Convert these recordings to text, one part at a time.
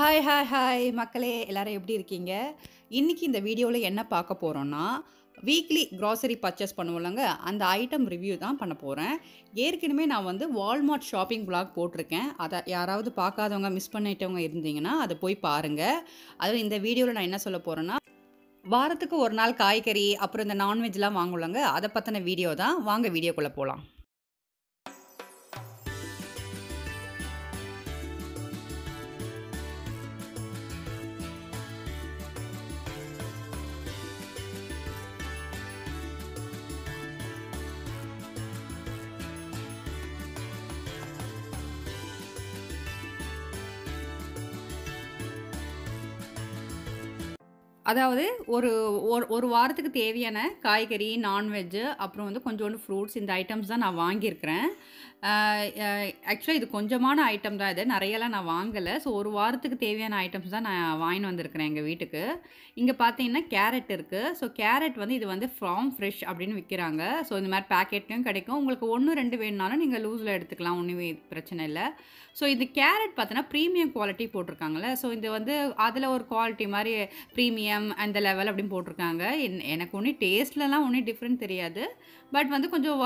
hi hi hi மக்களே எல்லோரும் எப்படி இருக்கீங்க இன்றைக்கி இந்த வீடியோவில் என்ன பார்க்க போகிறோன்னா வீக்லி க்ராசரி பர்ச்சேஸ் பண்ணுவோம்லங்க அந்த ஐட்டம் ரிவ்யூ தான் பண்ண போகிறேன் ஏற்கனவே நான் வந்து வால்மார்ட் ஷாப்பிங் பிளாக் போட்டிருக்கேன் அதை யாராவது பார்க்காதவங்க மிஸ் பண்ணிட்டவங்க இருந்தீங்கன்னா அதை போய் பாருங்கள் அதுவும் இந்த வீடியோவில் நான் என்ன சொல்ல போகிறேன்னா வாரத்துக்கு ஒரு நாள் காய்கறி அப்புறம் இந்த நான்வெஜ்லாம் வாங்குவாங்க அதை பற்றின வீடியோ தான் வாங்க வீடியோக்குள்ளே போகலாம் அதாவது ஒரு ஒரு வாரத்துக்கு தேவையான காய்கறி நான்வெஜ்ஜு அப்புறம் வந்து கொஞ்சோண்டு ஃப்ரூட்ஸ் இந்த ஐட்டம்ஸ் தான் நான் வாங்கியிருக்கிறேன் ஆக்சுவலாக இது கொஞ்சமான ஐட்டம் தான் இது நிறையெல்லாம் நான் வாங்கலை ஸோ ஒரு வாரத்துக்கு தேவையான ஐட்டம்ஸ் தான் நான் வாங்கின்னு வந்திருக்கிறேன் எங்கள் வீட்டுக்கு இங்கே பார்த்தீங்கன்னா கேரட் இருக்குது ஸோ கேரட் வந்து இது வந்து ஃப்ராம் ஃப்ரெஷ் அப்படின்னு விற்கிறாங்க ஸோ இந்த மாதிரி பேக்கெட்லையும் கிடைக்கும் உங்களுக்கு ஒன்று ரெண்டு வேணுனாலும் நீங்கள் லூஸில் எடுத்துக்கலாம் ஒன்றுமே பிரச்சனை இல்லை ஸோ இது கேரட் பார்த்தோன்னா ப்ரீமியம் குவாலிட்டி போட்டிருக்காங்களே ஸோ இது வந்து அதில் ஒரு குவாலிட்டி மாதிரி ப்ரீமியம் அந்த லெவல் அப்படின்னு போட்டிருக்காங்க எனக்கு ஒன்றும் டேஸ்ட்லலாம் ஒன்றும் டிஃப்ரெண்ட் தெரியாது பட் வந்து கொஞ்சம்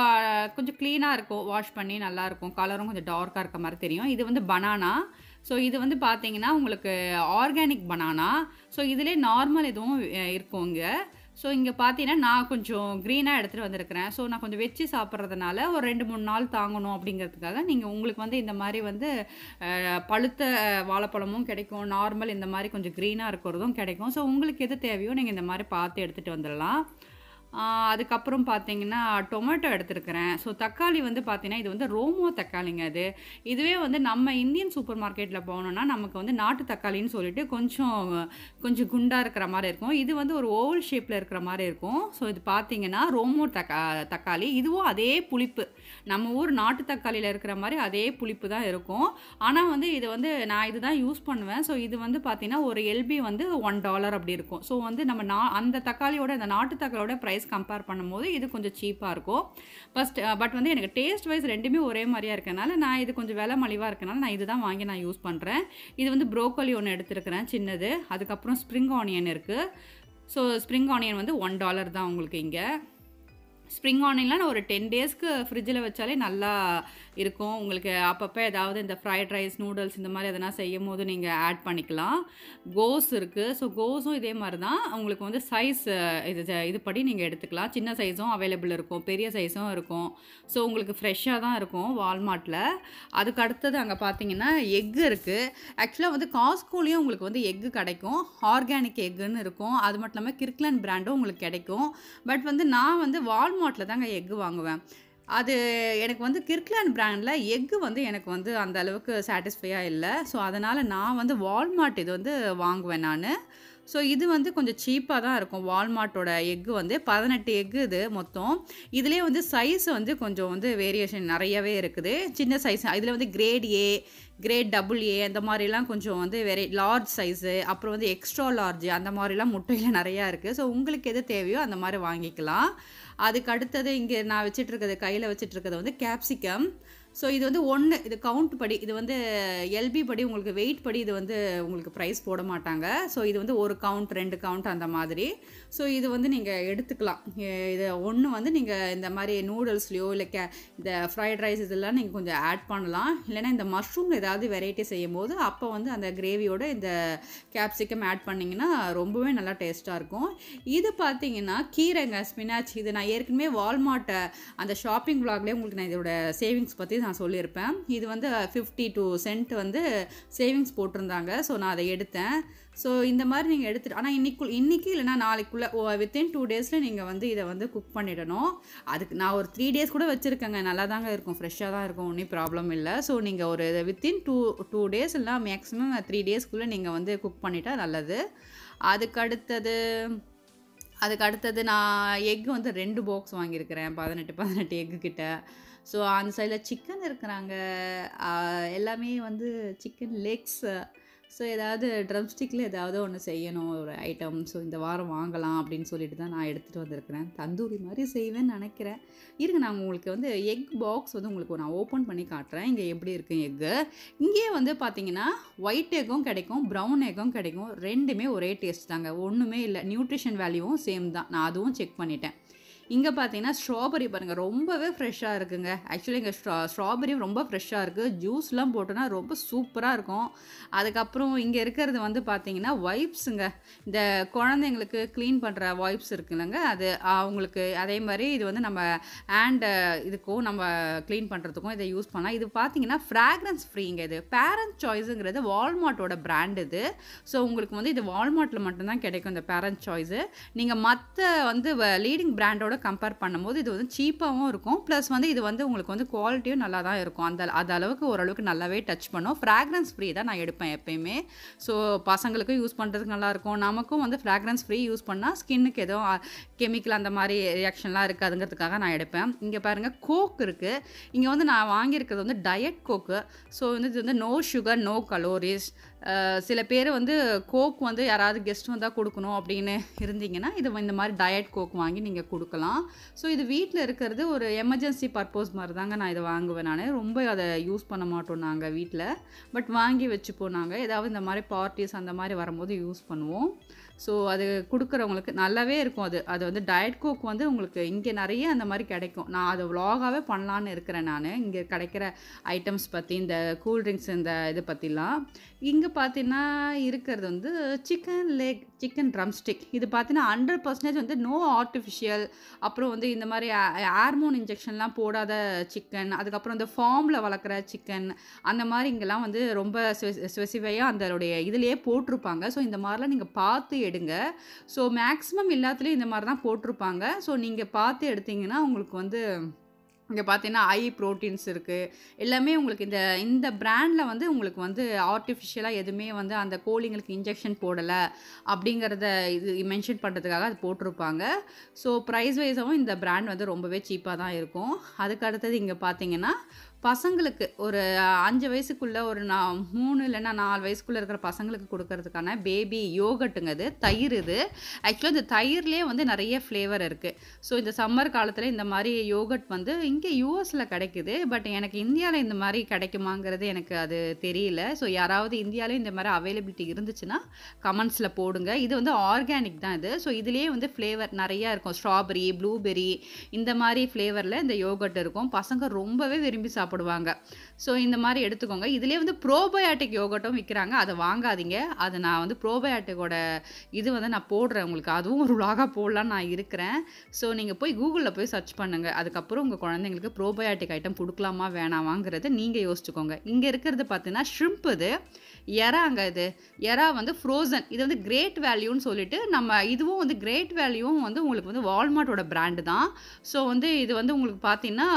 கொஞ்சம் க்ளீனாக இருக்கும் வாஷ் பண்ணி நல்லாயிருக்கும் கலரும் கொஞ்சம் டார்க்காக இருக்க மாதிரி தெரியும் இது வந்து பனானா ஸோ இது வந்து பார்த்தீங்கன்னா உங்களுக்கு ஆர்கானிக் பனானா ஸோ இதிலே நார்மல் எதுவும் இருக்கும் இங்கே ஸோ இங்கே பார்த்தீங்கன்னா நான் கொஞ்சம் க்ரீனாக எடுத்துகிட்டு வந்திருக்கிறேன் ஸோ நான் கொஞ்சம் வச்சு சாப்பிட்றதுனால ஒரு ரெண்டு மூணு நாள் தாங்கணும் அப்படிங்கிறதுக்காக நீங்கள் உங்களுக்கு வந்து இந்த மாதிரி வந்து பழுத்த வாழைப்பழமும் கிடைக்கும் நார்மல் இந்த மாதிரி கொஞ்சம் க்ரீனாக இருக்கிறதும் கிடைக்கும் ஸோ உங்களுக்கு எது தேவையோ நீங்கள் இந்த மாதிரி பார்த்து எடுத்துகிட்டு வந்துடலாம் அதுக்கப்புறம் பார்த்தீங்கன்னா டொமேட்டோ எடுத்துருக்கிறேன் ஸோ தக்காளி வந்து பார்த்தீங்கன்னா இது வந்து ரோமோ தக்காளிங்க அது இதுவே வந்து நம்ம இந்தியன் சூப்பர் மார்க்கெட்டில் போகணுன்னா நமக்கு வந்து நாட்டு தக்காளின்னு சொல்லிட்டு கொஞ்சம் கொஞ்சம் குண்டாக இருக்கிற மாதிரி இருக்கும் இது வந்து ஒரு ஓவல் ஷேப்பில் இருக்கிற மாதிரி இருக்கும் ஸோ இது பார்த்தீங்கன்னா ரோமோ தக்கா தக்காளி இதுவும் அதே புளிப்பு நம்ம ஊர் நாட்டு தக்காளியில் இருக்கிற மாதிரி அதே புளிப்பு தான் இருக்கும் ஆனால் வந்து இது வந்து நான் இது தான் யூஸ் பண்ணுவேன் ஸோ இது வந்து பார்த்தீங்கன்னா ஒரு எல்பி வந்து ஒன் டாலர் அப்படி இருக்கும் ஸோ வந்து நம்ம நா அந்த தக்காளியோட அந்த நாட்டு தக்காளியோட ப்ரைஸ் ப்ரைஸ் கம்பேர் பண்ணும்போது இது கொஞ்சம் சீப்பாக இருக்கும் ஃபஸ்ட் பட் வந்து எனக்கு டேஸ்ட் வைஸ் ரெண்டுமே ஒரே மாதிரியாக இருக்கனால நான் இது கொஞ்சம் விலை மலிவாக இருக்கனால நான் இது தான் வாங்கி நான் யூஸ் பண்ணுறேன் இது வந்து ப்ரோக்கோலி ஒன்று எடுத்துருக்கிறேன் சின்னது அதுக்கப்புறம் ஸ்ப்ரிங் ஆனியன் இருக்குது ஸோ ஸ்ப்ரிங் ஆனியன் வந்து ஒன் டாலர் தான் உங்களுக்கு இங்கே ஸ்ப்ரிங் ஆனியன்லாம் ஒரு டென் டேஸ்க்கு ஃப்ரிட்ஜில் வச்சாலே நல்லா இருக்கும் உங்களுக்கு அப்பப்போ ஏதாவது இந்த ஃப்ரைட் ரைஸ் நூடுல்ஸ் இந்த மாதிரி எதனா செய்யும் போது நீங்கள் ஆட் பண்ணிக்கலாம் கோஸ் இருக்குது ஸோ கோஸும் இதே மாதிரி தான் உங்களுக்கு வந்து சைஸ் இது இது படி நீங்கள் எடுத்துக்கலாம் சின்ன சைஸும் அவைலபிள் இருக்கும் பெரிய சைஸும் இருக்கும் ஸோ உங்களுக்கு ஃப்ரெஷ்ஷாக தான் இருக்கும் வால்மார்ட்டில் அதுக்கு அடுத்தது அங்கே பார்த்தீங்கன்னா எக்கு இருக்குது ஆக்சுவலாக வந்து காஸ்கோலையும் உங்களுக்கு வந்து எக்கு கிடைக்கும் ஆர்கானிக் எக்குன்னு இருக்கும் அது மட்டும் இல்லாமல் கிர்க்லன் பிராண்டும் உங்களுக்கு கிடைக்கும் பட் வந்து நான் வந்து வால்மார்ட் ஈமோட்டில் தாங்க எக்கு வாங்குவேன் அது எனக்கு வந்து கிர்க்லேண்ட் பிராண்டில் எக்கு வந்து எனக்கு வந்து அந்த அளவுக்கு சாட்டிஸ்ஃபையாக இல்லை ஸோ அதனால் நான் வந்து வால்மார்ட் இது வந்து வாங்குவேன் நான் ஸோ இது வந்து கொஞ்சம் சீப்பாக தான் இருக்கும் வால்மார்ட்டோட எக்கு வந்து பதினெட்டு எக்கு இது மொத்தம் இதிலே வந்து சைஸ் வந்து கொஞ்சம் வந்து வேரியேஷன் நிறையவே இருக்குது சின்ன சைஸ் இதில் வந்து grade A grade double A அந்த மாதிரிலாம் கொஞ்சம் வந்து வெரை லார்ஜ் சைஸு அப்புறம் வந்து எக்ஸ்ட்ரா லார்ஜ் அந்த மாதிரிலாம் முட்டையில் நிறையா இருக்குது ஸோ உங்களுக்கு எது தேவையோ அந்த மாதிரி வாங்கிக்கலாம் அதுக்கு அடுத்தது இங்கே நான் வச்சிட்ருக்கிறது கையில் வச்சிட்ருக்கிறது வந்து கேப்சிகம் ஸோ இது வந்து ஒன்று இது கவுண்ட் படி இது வந்து எல்பி படி உங்களுக்கு வெயிட் படி இது வந்து உங்களுக்கு ப்ரைஸ் போட மாட்டாங்க ஸோ இது வந்து ஒரு கவுண்ட் ரெண்டு கவுண்ட் அந்த மாதிரி ஸோ இது வந்து நீங்கள் எடுத்துக்கலாம் இது ஒன்று வந்து நீங்கள் இந்த மாதிரி நூடுல்ஸ்லையோ இல்லை கே இந்த ஃப்ரைட் ரைஸ் இதெல்லாம் நீங்கள் கொஞ்சம் ஆட் பண்ணலாம் இல்லைனா இந்த மஷ்ரூம் ஏதாவது வெரைட்டி செய்யும் போது அப்போ வந்து அந்த கிரேவியோட இந்த கேப்சிகம் ஆட் பண்ணிங்கன்னா ரொம்பவே நல்லா டேஸ்ட்டாக இருக்கும் இது பார்த்தீங்கன்னா கீரைங்க ஸ்பினாச் இது நான் ஏற்கனவே வால்மார்ட்டை அந்த ஷாப்பிங் பிளாக்லேயே உங்களுக்கு நான் இதோட சேவிங்ஸ் பற்றி நான் சொல்லியிருப்பேன் இது வந்து ஃபிஃப்டி டூ சென்ட் வந்து சேவிங்ஸ் போட்டிருந்தாங்க ஸோ நான் அதை எடுத்தேன் ஸோ இந்த மாதிரி நீங்கள் எடுத்துட்டு ஆனால் இன்னைக்கு இன்றைக்கி இல்லைனா நாளைக்குள்ளே வித்தின் டூ டேஸில் நீங்கள் வந்து இதை வந்து குக் பண்ணிடணும் அதுக்கு நான் ஒரு த்ரீ டேஸ் கூட வச்சுருக்கேங்க நல்லா தாங்க இருக்கும் ஃப்ரெஷ்ஷாக தான் இருக்கும் ஒன்றும் ப்ராப்ளம் இல்லை ஸோ நீங்கள் ஒரு வித்தின் டூ டூ டேஸ் இல்லைனா மேக்ஸிமம் த்ரீ டேஸ்க்குள்ளே நீங்கள் வந்து குக் பண்ணிட்டால் நல்லது அதுக்கு அடுத்தது அதுக்கு அடுத்தது நான் எக் வந்து ரெண்டு பாக்ஸ் வாங்கியிருக்கிறேன் பதினெட்டு பதினெட்டு எக்கு கிட்ட ஸோ அந்த சைடில் சிக்கன் இருக்கிறாங்க எல்லாமே வந்து சிக்கன் லெக்ஸ் ஸோ ஏதாவது ட்ரம்ஸ்டிக்கில் ஏதாவது ஒன்று செய்யணும் ஒரு ஐட்டம் ஸோ இந்த வாரம் வாங்கலாம் அப்படின்னு சொல்லிட்டு தான் நான் எடுத்துகிட்டு வந்திருக்கிறேன் தந்தூரி மாதிரி செய்வேன்னு நினைக்கிறேன் இருங்க நான் உங்களுக்கு வந்து எக் பாக்ஸ் வந்து உங்களுக்கு நான் ஓப்பன் பண்ணி காட்டுறேன் இங்கே எப்படி இருக்கும் எக்கு இங்கேயே வந்து பார்த்தீங்கன்னா ஒயிட் எக்கும் கிடைக்கும் ப்ரௌன் எக்கும் கிடைக்கும் ரெண்டுமே ஒரே டேஸ்ட் தாங்க ஒன்றுமே இல்லை நியூட்ரிஷன் வேல்யூவும் சேம் தான் நான் அதுவும் செக் பண்ணிட்டேன் இங்கே பார்த்தீங்கன்னா ஸ்ட்ராபெரி பாருங்கள் ரொம்பவே ஃப்ரெஷ்ஷாக இருக்குங்க ஆக்சுவலி இங்கே ஸ்ட்ரா ஸ்ட்ராபெரி ரொம்ப ஃப்ரெஷ்ஷாக இருக்குது ஜூஸ்லாம் போட்டோன்னா ரொம்ப சூப்பராக இருக்கும் அதுக்கப்புறம் இங்கே இருக்கிறது வந்து பார்த்தீங்கன்னா வைப்ஸுங்க இந்த குழந்தைங்களுக்கு க்ளீன் பண்ணுற வைப்ஸ் இருக்குல்லங்க அது அவங்களுக்கு அதே மாதிரி இது வந்து நம்ம ஹேண்ட் இதுக்கும் நம்ம க்ளீன் பண்ணுறதுக்கும் இதை யூஸ் பண்ணலாம் இது பார்த்தீங்கன்னா ஃப்ராக்ரன்ஸ் ஃப்ரீங்க இது பேரண்ட் சாய்ஸுங்கிறது வால்மார்ட்டோட பிராண்ட் இது ஸோ உங்களுக்கு வந்து இது வால்மார்ட்டில் மட்டும்தான் கிடைக்கும் இந்த பேரண்ட் சாய்ஸு நீங்கள் மற்ற வந்து லீடிங் பிராண்டோட ஃபோனோட கம்பேர் பண்ணும்போது இது வந்து சீப்பாகவும் இருக்கும் ப்ளஸ் வந்து இது வந்து உங்களுக்கு வந்து குவாலிட்டியும் நல்லா தான் இருக்கும் அந்த அது அளவுக்கு ஓரளவுக்கு நல்லாவே டச் பண்ணும் ஃப்ராக்ரன்ஸ் ஃப்ரீ தான் நான் எடுப்பேன் எப்பயுமே ஸோ பசங்களுக்கும் யூஸ் பண்ணுறதுக்கு நல்லாயிருக்கும் நமக்கும் வந்து ஃப்ராக்ரன்ஸ் ஃப்ரீ யூஸ் பண்ணால் ஸ்கின்னுக்கு எதுவும் கெமிக்கல் அந்த மாதிரி ரியாக்ஷன்லாம் இருக்காதுங்கிறதுக்காக நான் எடுப்பேன் இங்கே பாருங்கள் கோக் இருக்குது இங்கே வந்து நான் வாங்கியிருக்கிறது வந்து டயட் கோக்கு ஸோ வந்து இது வந்து நோ சுகர் நோ கலோரிஸ் சில பேர் வந்து கோக் வந்து யாராவது கெஸ்ட் வந்தால் கொடுக்கணும் அப்படின்னு இருந்தீங்கன்னா இது இந்த மாதிரி டயட் கோக் வாங்கி நீங்கள் கொடுக்கலாம் வாங்கிக்கலாம் ஸோ இது வீட்டில் இருக்கிறது ஒரு எமர்ஜென்சி பர்பஸ் மாதிரி தாங்க நான் இதை வாங்குவேன் நான் ரொம்ப அதை யூஸ் பண்ண மாட்டோம் நாங்கள் வீட்டில் பட் வாங்கி வச்சுப்போம் நாங்கள் ஏதாவது இந்த மாதிரி பார்ட்டிஸ் அந்த மாதிரி வரும்போது யூஸ் பண்ணுவோம் ஸோ அது கொடுக்குறவங்களுக்கு நல்லாவே இருக்கும் அது அது வந்து டயட் கோக் வந்து உங்களுக்கு இங்கே நிறைய அந்த மாதிரி கிடைக்கும் நான் அதை விலாகாகவே பண்ணலான்னு இருக்கிறேன் நான் இங்கே கிடைக்கிற ஐட்டம்ஸ் பற்றி இந்த கூல்ட்ரிங்க்ஸ் இந்த இது பற்றிலாம் இங்கே பார்த்தீங்கன்னா இருக்கிறது வந்து chicken leg chicken drumstick இது பார்த்தீங்கன்னா ஹண்ட்ரட் பர்சன்டேஜ் வந்து நோ ஆர்டிஃபிஷியல் அப்புறம் வந்து இந்த மாதிரி ஹார்மோன் இன்ஜெக்ஷன்லாம் போடாத சிக்கன் அதுக்கப்புறம் இந்த ஃபார்மில் வளர்க்குற சிக்கன் அந்த மாதிரி இங்கெல்லாம் வந்து ரொம்ப ஸ்பெசிஃபையாக அதோடைய இதிலேயே போட்டிருப்பாங்க ஸோ இந்த மாதிரிலாம் நீங்கள் பார்த்து எடுங்க ஸோ மேக்ஸிமம் எல்லாத்துலேயும் இந்த மாதிரி தான் போட்டிருப்பாங்க ஸோ நீங்கள் பார்த்து எடுத்தீங்கன்னா உங்களுக்கு வந்து இங்கே பார்த்தீங்கன்னா ஐ ப்ரோட்டீன்ஸ் இருக்குது எல்லாமே உங்களுக்கு இந்த இந்த ப்ராண்டில் வந்து உங்களுக்கு வந்து ஆர்டிஃபிஷியலாக எதுவுமே வந்து அந்த கோழிங்களுக்கு இன்ஜெக்ஷன் போடலை அப்படிங்கிறத இது மென்ஷன் பண்ணுறதுக்காக அது போட்டிருப்பாங்க ஸோ ப்ரைஸ் வைஸாகவும் இந்த ப்ராண்ட் வந்து ரொம்பவே சீப்பாக தான் இருக்கும் அதுக்கு அடுத்தது இங்கே பார்த்தீங்கன்னா பசங்களுக்கு ஒரு அஞ்சு வயசுக்குள்ளே ஒரு நான் மூணு இல்லைன்னா நாலு வயசுக்குள்ளே இருக்கிற பசங்களுக்கு கொடுக்கறதுக்கான பேபி யோகட்டுங்க இது தயிர் இது ஆக்சுவலாக இந்த தயிர்லேயே வந்து நிறைய ஃப்ளேவர் இருக்குது ஸோ இந்த சம்மர் காலத்தில் இந்த மாதிரி யோகட் வந்து இங்கே யூஎஸில் கிடைக்குது பட் எனக்கு இந்தியாவில் இந்த மாதிரி கிடைக்குமாங்கிறது எனக்கு அது தெரியல ஸோ யாராவது இந்தியாவிலே இந்த மாதிரி அவைலபிலிட்டி இருந்துச்சுன்னா கமெண்ட்ஸில் போடுங்க இது வந்து ஆர்கானிக் தான் இது ஸோ இதுலேயே வந்து ஃப்ளேவர் நிறையா இருக்கும் ஸ்ட்ராபெரி ப்ளூபெரி இந்த மாதிரி ஃப்ளேவரில் இந்த யோகட் இருக்கும் பசங்க ரொம்பவே விரும்பி சாப்பிடுவாங்க சாப்பிடுவாங்க ஸோ இந்த மாதிரி எடுத்துக்கோங்க இதிலே வந்து ப்ரோபயாட்டிக் யோகட்டும் விற்கிறாங்க அதை வாங்காதீங்க அதை நான் வந்து ப்ரோபயாட்டிக்கோட இது வந்து நான் போடுறேன் உங்களுக்கு அதுவும் ஒரு விலாகாக போடலான்னு நான் இருக்கிறேன் ஸோ நீங்கள் போய் கூகுளில் போய் சர்ச் பண்ணுங்கள் அதுக்கப்புறம் உங்கள் குழந்தைங்களுக்கு ப்ரோபயாட்டிக் ஐட்டம் கொடுக்கலாமா வேணாமாங்கிறத நீங்கள் யோசிச்சுக்கோங்க இங்கே இருக்கிறது பார்த்தீங்கன்னா ஷ்ரிம்ப் இது எறாங்க இது எறா வந்து ஃப்ரோசன் இது வந்து கிரேட் வேல்யூன்னு சொல்லிட்டு நம்ம இதுவும் வந்து கிரேட் வேல்யூவும் வந்து உங்களுக்கு வந்து வால்மார்ட்டோட பிராண்டு தான் ஸோ வந்து இது வந்து உங்களுக்கு பார்த்தீங்கன்னா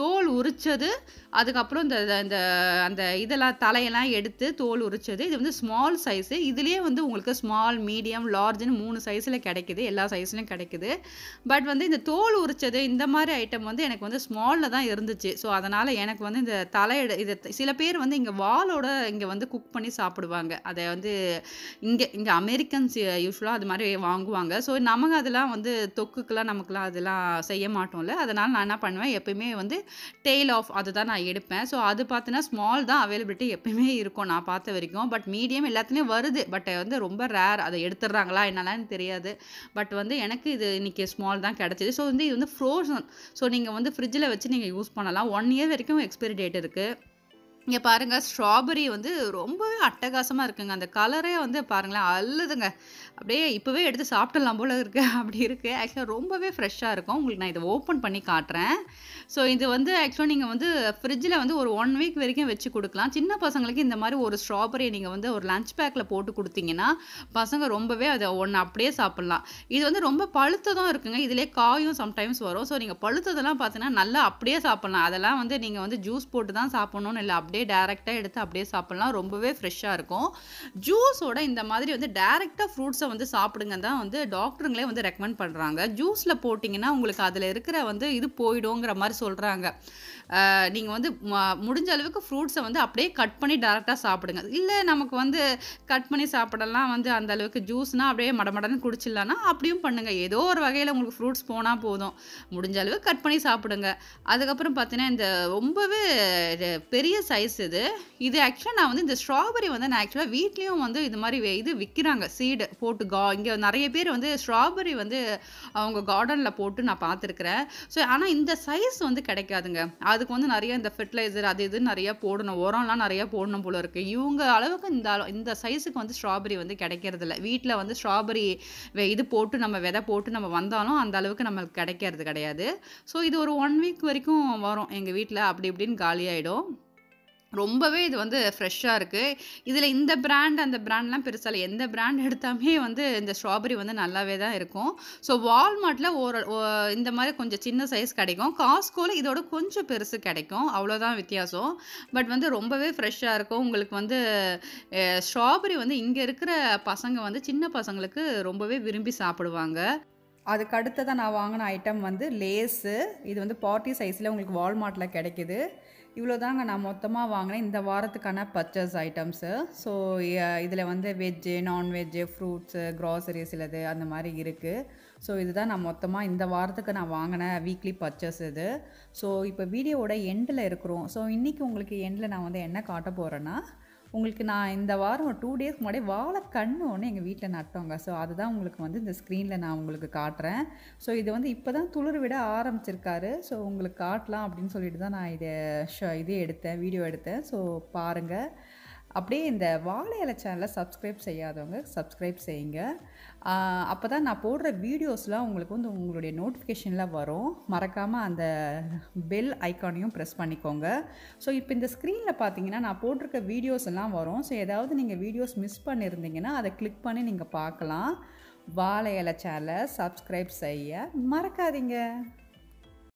தோல் உரிச்சது அது அதுக்கப்புறம் இந்த இந்த அந்த இதெல்லாம் தலையெல்லாம் எடுத்து தோல் உரிச்சது இது வந்து ஸ்மால் சைஸு இதுலேயே வந்து உங்களுக்கு ஸ்மால் மீடியம் லார்ஜ்னு மூணு சைஸில் கிடைக்கிது எல்லா சைஸ்லையும் கிடைக்கிது பட் வந்து இந்த தோல் உரிச்சது இந்த மாதிரி ஐட்டம் வந்து எனக்கு வந்து ஸ்மாலில் தான் இருந்துச்சு ஸோ அதனால் எனக்கு வந்து இந்த தலையிட இது சில பேர் வந்து இங்கே வாலோட இங்கே வந்து குக் பண்ணி சாப்பிடுவாங்க அதை வந்து இங்கே இங்கே அமெரிக்கன்ஸ் யூஸ்வலாக அது மாதிரி வாங்குவாங்க ஸோ நமக்கு அதெல்லாம் வந்து தொக்குக்கெலாம் நமக்குலாம் அதெல்லாம் செய்ய மாட்டோம்ல அதனால் நான் என்ன பண்ணுவேன் எப்பயுமே வந்து டெய்ல் ஆஃப் அதை தான் நான் எடுப்பேன் ஸோ அது பார்த்தீங்கன்னா ஸ்மால் தான் அவைலபிலிட்டி எப்பயுமே இருக்கும் நான் பார்த்த வரைக்கும் பட் மீடியம் எல்லாத்துலேயும் வருது பட் வந்து ரொம்ப ரேர் அதை எடுத்துடுறாங்களா என்னென்னு தெரியாது பட் வந்து எனக்கு இது இன்றைக்கி ஸ்மால் தான் கிடச்சிது ஸோ வந்து இது வந்து ஃப்ரோசன் ஸோ நீங்கள் வந்து ஃப்ரிட்ஜில் வச்சு நீங்கள் யூஸ் பண்ணலாம் ஒன் இயர் வரைக்கும் எக்ஸ்பைரி டேட் இருக்குது இங்கே பாருங்கள் ஸ்ட்ராபெரி வந்து ரொம்பவே அட்டகாசமாக இருக்குங்க அந்த கலரே வந்து பாருங்களேன் அல்லதுங்க அப்படியே இப்போவே எடுத்து சாப்பிடலாம் போல் இருக்குது அப்படி இருக்குது ஆக்சுவலாக ரொம்பவே ஃப்ரெஷ்ஷாக இருக்கும் உங்களுக்கு நான் இதை ஓப்பன் பண்ணி காட்டுறேன் ஸோ இது வந்து ஆக்சுவலாக நீங்கள் வந்து ஃப்ரிட்ஜில் வந்து ஒரு ஒன் வீக் வரைக்கும் வச்சு கொடுக்கலாம் சின்ன பசங்களுக்கு இந்த மாதிரி ஒரு ஸ்ட்ராபெரியை நீங்கள் வந்து ஒரு லஞ்ச் பேக்கில் போட்டு கொடுத்தீங்கன்னா பசங்க ரொம்பவே அதை ஒன்று அப்படியே சாப்பிட்லாம் இது வந்து ரொம்ப பழுத்ததும் இருக்குங்க இதிலே காயும் சம்டைம்ஸ் வரும் ஸோ நீங்கள் பழுத்ததெல்லாம் பார்த்தீங்கன்னா நல்லா அப்படியே சாப்பிட்லாம் அதெல்லாம் வந்து நீங்கள் வந்து ஜூஸ் போட்டு தான் சாப்பிட்ணுன்னு இல்லை அப்படியே டேரெக்டாக எடுத்து அப்படியே சாப்பிட்லாம் ரொம்பவே ஃப்ரெஷ்ஷாக இருக்கும் ஜூஸோட இந்த மாதிரி வந்து டேரெக்டாக ஃப்ரூட்ஸ் ஜூஸை வந்து சாப்பிடுங்க தான் வந்து டாக்டருங்களே வந்து ரெக்கமெண்ட் பண்ணுறாங்க ஜூஸில் போட்டிங்கன்னா உங்களுக்கு அதில் இருக்கிற வந்து இது போயிடுங்கிற மாதிரி சொல்கிறாங்க நீங்கள் வந்து முடிஞ்ச அளவுக்கு ஃப்ரூட்ஸை வந்து அப்படியே கட் பண்ணி டேரெக்டாக சாப்பிடுங்க இல்லை நமக்கு வந்து கட் பண்ணி சாப்பிடலாம் வந்து அந்த அளவுக்கு ஜூஸ்னால் அப்படியே மடமடன்னு குடிச்சிடலான்னா அப்படியும் பண்ணுங்கள் ஏதோ ஒரு வகையில் உங்களுக்கு ஃப்ரூட்ஸ் போனால் போதும் முடிஞ்ச அளவு கட் பண்ணி சாப்பிடுங்க அதுக்கப்புறம் பார்த்தீங்கன்னா இந்த ரொம்பவே பெரிய சைஸ் இது இது ஆக்சுவலாக நான் வந்து இந்த ஸ்ட்ராபெரி வந்து நான் ஆக்சுவலாக வீட்லேயும் வந்து இது மாதிரி இது விற்கிறாங்க சீடு போட்டு போட்டு கா இங்கே நிறைய பேர் வந்து ஸ்ட்ராபெரி வந்து அவங்க கார்டனில் போட்டு நான் பார்த்துருக்குறேன் ஸோ ஆனால் இந்த சைஸ் வந்து கிடைக்காதுங்க அதுக்கு வந்து நிறைய இந்த ஃபெர்டிலைசர் அது இதுன்னு நிறையா போடணும் உரம்லாம் நிறையா போடணும் போல இருக்குது இவங்க அளவுக்கு இந்த இந்த சைஸுக்கு வந்து ஸ்ட்ராபெரி வந்து கிடைக்கிறதில்ல வீட்டில் வந்து ஸ்ட்ராபெரி இது போட்டு நம்ம விதை போட்டு நம்ம வந்தாலும் அந்த அளவுக்கு நம்மளுக்கு கிடைக்கிறது கிடையாது ஸோ இது ஒரு ஒன் வீக் வரைக்கும் வரும் எங்கள் வீட்டில் அப்படி இப்படின்னு காலியாகிடும் ரொம்பவே இது வந்து ஃப்ரெஷ்ஷாக இருக்குது இதில் இந்த பிராண்ட் அந்த ப்ராண்ட்லாம் பெருசாக எந்த ப்ராண்ட் எடுத்தாமே வந்து இந்த ஸ்ட்ராபெரி வந்து நல்லாவே தான் இருக்கும் ஸோ வால்மார்ட்டில் ஒரு இந்த மாதிரி கொஞ்சம் சின்ன சைஸ் கிடைக்கும் காஸ்கோவில் இதோட கொஞ்சம் பெருசு கிடைக்கும் அவ்வளோதான் வித்தியாசம் பட் வந்து ரொம்பவே ஃப்ரெஷ்ஷாக இருக்கும் உங்களுக்கு வந்து ஸ்ட்ராபெரி வந்து இங்கே இருக்கிற பசங்க வந்து சின்ன பசங்களுக்கு ரொம்பவே விரும்பி சாப்பிடுவாங்க அதுக்கு அடுத்ததாக நான் வாங்கின ஐட்டம் வந்து லேஸு இது வந்து பார்ட்டி சைஸில் உங்களுக்கு வால்மார்ட்டில் கிடைக்கிது இவ்வளோ தாங்க நான் மொத்தமாக வாங்கினேன் இந்த வாரத்துக்கான பர்ச்சேஸ் ஐட்டம்ஸு ஸோ இதில் வந்து வெஜ்ஜு நான்வெஜ்ஜு ஃப்ரூட்ஸு க்ராசரிஸ் இல்லது அந்த மாதிரி இருக்குது ஸோ இதுதான் நான் மொத்தமாக இந்த வாரத்துக்கு நான் வாங்கின வீக்லி பர்ச்சேஸ் இது ஸோ இப்போ வீடியோவோட எண்டில் இருக்கிறோம் ஸோ இன்றைக்கி உங்களுக்கு எண்டில் நான் வந்து என்ன காட்ட போகிறேன்னா உங்களுக்கு நான் இந்த வாரம் டூ டேஸ்க்கு முன்னாடி கண்ணு ஒன்று எங்கள் வீட்டில் நட்டோங்க ஸோ அதுதான் உங்களுக்கு வந்து இந்த ஸ்க்ரீனில் நான் உங்களுக்கு காட்டுறேன் ஸோ இது வந்து இப்போ தான் துளிர் விட ஆரம்பிச்சிருக்காரு ஸோ உங்களுக்கு காட்டலாம் அப்படின்னு சொல்லிட்டு தான் நான் இதை ஷோ இதே எடுத்தேன் வீடியோ எடுத்தேன் ஸோ பாருங்கள் அப்படியே இந்த வாழை இலை சேனலை சப்ஸ்கிரைப் செய்யாதவங்க சப்ஸ்கிரைப் செய்யுங்க அப்போ தான் நான் போடுற வீடியோஸ்லாம் உங்களுக்கு வந்து உங்களுடைய நோட்டிஃபிகேஷனில் வரும் மறக்காமல் அந்த பெல் ஐக்கானையும் ப்ரெஸ் பண்ணிக்கோங்க ஸோ இப்போ இந்த ஸ்க்ரீனில் பார்த்தீங்கன்னா நான் போட்டிருக்க வீடியோஸ் எல்லாம் வரும் ஸோ ஏதாவது நீங்கள் வீடியோஸ் மிஸ் பண்ணியிருந்தீங்கன்னா அதை கிளிக் பண்ணி நீங்கள் பார்க்கலாம் வாழை இலை சேனலை சப்ஸ்கிரைப் செய்ய மறக்காதீங்க